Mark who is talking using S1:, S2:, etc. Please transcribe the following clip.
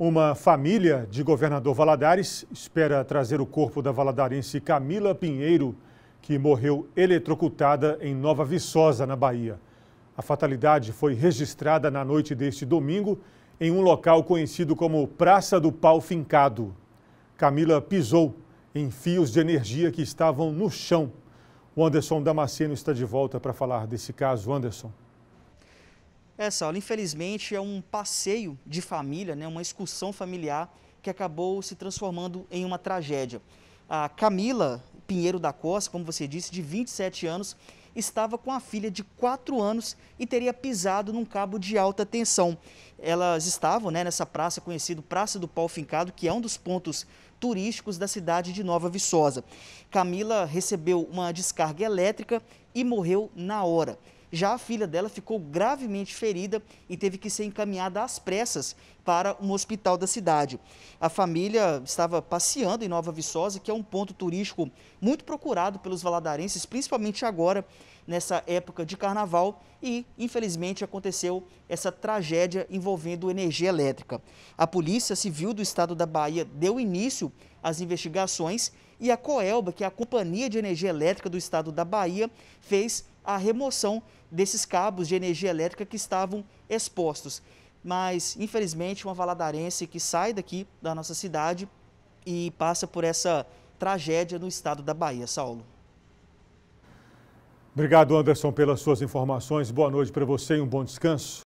S1: Uma família de governador Valadares espera trazer o corpo da valadarense Camila Pinheiro, que morreu eletrocutada em Nova Viçosa, na Bahia. A fatalidade foi registrada na noite deste domingo em um local conhecido como Praça do Pau Fincado. Camila pisou em fios de energia que estavam no chão. O Anderson Damasceno está de volta para falar desse caso. Anderson.
S2: Essa é, aula, infelizmente, é um passeio de família, né, uma excursão familiar que acabou se transformando em uma tragédia. A Camila Pinheiro da Costa, como você disse, de 27 anos, estava com a filha de 4 anos e teria pisado num cabo de alta tensão. Elas estavam né, nessa praça conhecida Praça do Pau Fincado, que é um dos pontos turísticos da cidade de Nova Viçosa. Camila recebeu uma descarga elétrica e morreu na hora. Já a filha dela ficou gravemente ferida e teve que ser encaminhada às pressas para um hospital da cidade. A família estava passeando em Nova Viçosa, que é um ponto turístico muito procurado pelos valadarenses, principalmente agora, nessa época de carnaval, e infelizmente aconteceu essa tragédia envolvendo energia elétrica. A Polícia Civil do Estado da Bahia deu início às investigações e a Coelba, que é a Companhia de Energia Elétrica do Estado da Bahia, fez a remoção desses cabos de energia elétrica que estavam expostos mas infelizmente uma valadarense que sai daqui da nossa cidade e passa por essa tragédia no estado da Bahia, Saulo.
S1: Obrigado, Anderson, pelas suas informações. Boa noite para você e um bom descanso.